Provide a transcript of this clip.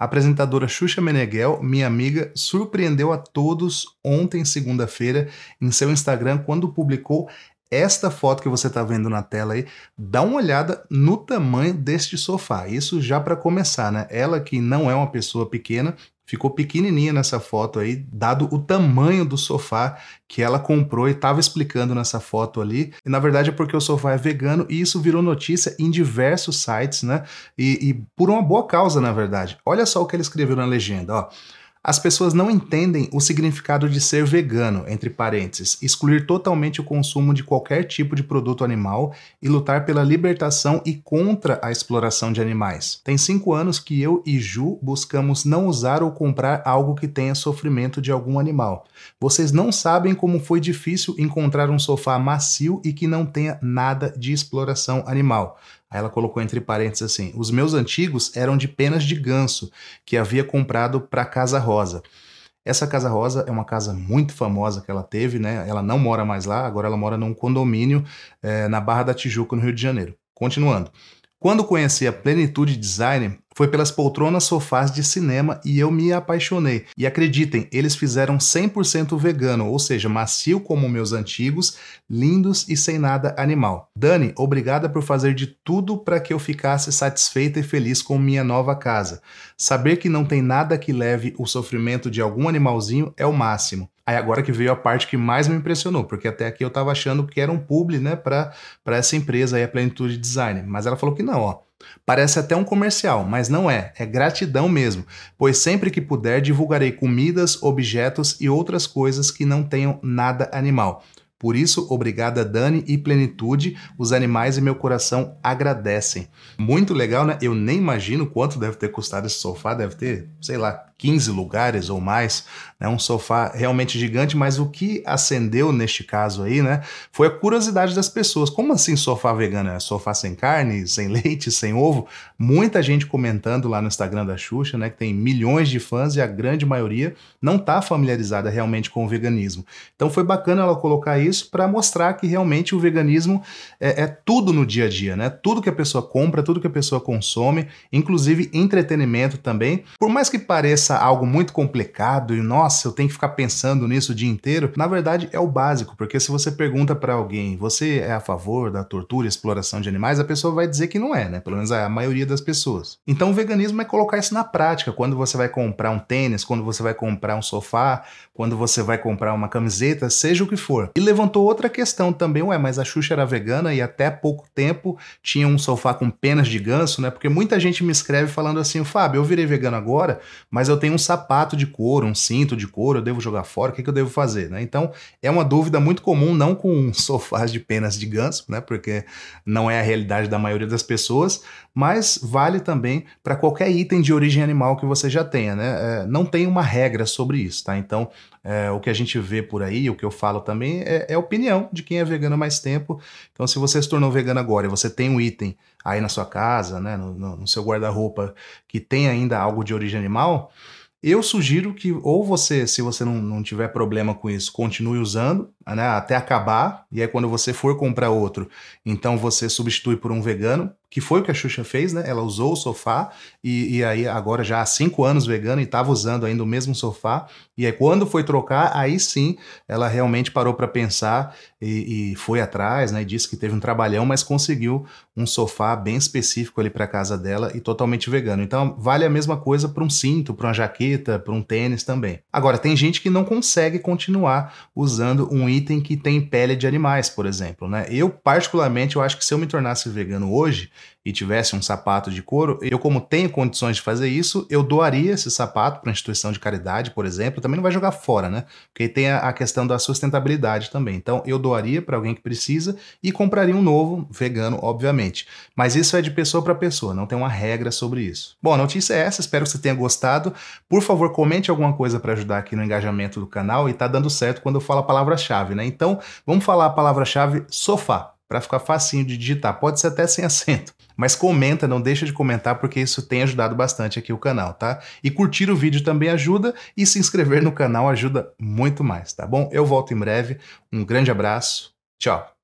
A apresentadora Xuxa Meneghel, minha amiga, surpreendeu a todos ontem, segunda-feira, em seu Instagram, quando publicou esta foto que você está vendo na tela aí, dá uma olhada no tamanho deste sofá. Isso já para começar, né? Ela que não é uma pessoa pequena, ficou pequenininha nessa foto aí, dado o tamanho do sofá que ela comprou e estava explicando nessa foto ali. E na verdade é porque o sofá é vegano e isso virou notícia em diversos sites, né? E, e por uma boa causa, na verdade. Olha só o que ela escreveu na legenda, ó. As pessoas não entendem o significado de ser vegano, entre parênteses, excluir totalmente o consumo de qualquer tipo de produto animal e lutar pela libertação e contra a exploração de animais. Tem cinco anos que eu e Ju buscamos não usar ou comprar algo que tenha sofrimento de algum animal. Vocês não sabem como foi difícil encontrar um sofá macio e que não tenha nada de exploração animal. Aí ela colocou entre parênteses assim: os meus antigos eram de penas de ganso que havia comprado para Casa Rosa. Essa Casa Rosa é uma casa muito famosa que ela teve, né? Ela não mora mais lá, agora ela mora num condomínio é, na Barra da Tijuca, no Rio de Janeiro. Continuando. Quando conheci a Plenitude Design, foi pelas poltronas sofás de cinema e eu me apaixonei. E acreditem, eles fizeram 100% vegano, ou seja, macio como meus antigos, lindos e sem nada animal. Dani, obrigada por fazer de tudo para que eu ficasse satisfeita e feliz com minha nova casa. Saber que não tem nada que leve o sofrimento de algum animalzinho é o máximo. Aí agora que veio a parte que mais me impressionou, porque até aqui eu tava achando que era um publi, né, para essa empresa aí, a Plenitude Design. Mas ela falou que não, ó. Parece até um comercial, mas não é, é gratidão mesmo, pois sempre que puder divulgarei comidas, objetos e outras coisas que não tenham nada animal. Por isso, obrigada Dani e Plenitude, os animais e meu coração agradecem. Muito legal, né? Eu nem imagino quanto deve ter custado esse sofá, deve ter, sei lá, 15 lugares ou mais, né? um sofá realmente gigante, mas o que acendeu neste caso aí, né, foi a curiosidade das pessoas. Como assim sofá vegano? É sofá sem carne, sem leite, sem ovo? Muita gente comentando lá no Instagram da Xuxa, né, que tem milhões de fãs e a grande maioria não está familiarizada realmente com o veganismo. Então foi bacana ela colocar isso para mostrar que realmente o veganismo é, é tudo no dia a dia, né? Tudo que a pessoa compra, tudo que a pessoa consome, inclusive entretenimento também. Por mais que pareça algo muito complicado e nossa, eu tenho que ficar pensando nisso o dia inteiro, na verdade é o básico, porque se você pergunta para alguém, você é a favor da tortura e exploração de animais, a pessoa vai dizer que não é, né? Pelo menos a maioria das pessoas. Então o veganismo é colocar isso na prática, quando você vai comprar um tênis, quando você vai comprar um sofá, quando você vai comprar uma camiseta, seja o que for. E levantou outra questão também, ué, mas a Xuxa era vegana e até pouco tempo tinha um sofá com penas de ganso, né? Porque muita gente me escreve falando assim, Fábio, eu virei vegano agora, mas eu tenho um sapato de couro, um cinto de couro, eu devo jogar fora, o que, que eu devo fazer? Né? Então, é uma dúvida muito comum, não com sofás de penas de ganso, né? porque não é a realidade da maioria das pessoas, mas vale também para qualquer item de origem animal que você já tenha. Né? É, não tem uma regra sobre isso, tá? Então, é, o que a gente vê por aí, o que eu falo também, é, é opinião de quem é vegano há mais tempo. Então, se você se tornou vegano agora e você tem um item aí na sua casa, né, no, no seu guarda-roupa, que tem ainda algo de origem animal, eu sugiro que ou você, se você não, não tiver problema com isso, continue usando, né, até acabar, e aí quando você for comprar outro, então você substitui por um vegano, que foi o que a Xuxa fez, né? Ela usou o sofá, e, e aí agora já há cinco anos vegano, e estava usando ainda o mesmo sofá, e aí quando foi trocar, aí sim ela realmente parou para pensar e, e, foi atrás, né? E disse que teve um trabalhão, mas conseguiu um sofá bem específico ali para casa dela e totalmente vegano. Então vale a mesma coisa para um cinto, para uma jaqueta, para um tênis também. Agora, tem gente que não consegue continuar usando um item que tem pele de animais, por exemplo, né? Eu particularmente eu acho que se eu me tornasse vegano hoje, e tivesse um sapato de couro, eu, como tenho condições de fazer isso, eu doaria esse sapato para instituição de caridade, por exemplo. Também não vai jogar fora, né? Porque tem a, a questão da sustentabilidade também. Então, eu doaria para alguém que precisa e compraria um novo, vegano, obviamente. Mas isso é de pessoa para pessoa, não tem uma regra sobre isso. Bom, a notícia é essa, espero que você tenha gostado. Por favor, comente alguma coisa para ajudar aqui no engajamento do canal e tá dando certo quando eu falo a palavra-chave, né? Então, vamos falar a palavra-chave sofá para ficar facinho de digitar. Pode ser até sem acento. Mas comenta, não deixa de comentar, porque isso tem ajudado bastante aqui o canal, tá? E curtir o vídeo também ajuda, e se inscrever no canal ajuda muito mais, tá bom? Eu volto em breve. Um grande abraço. Tchau!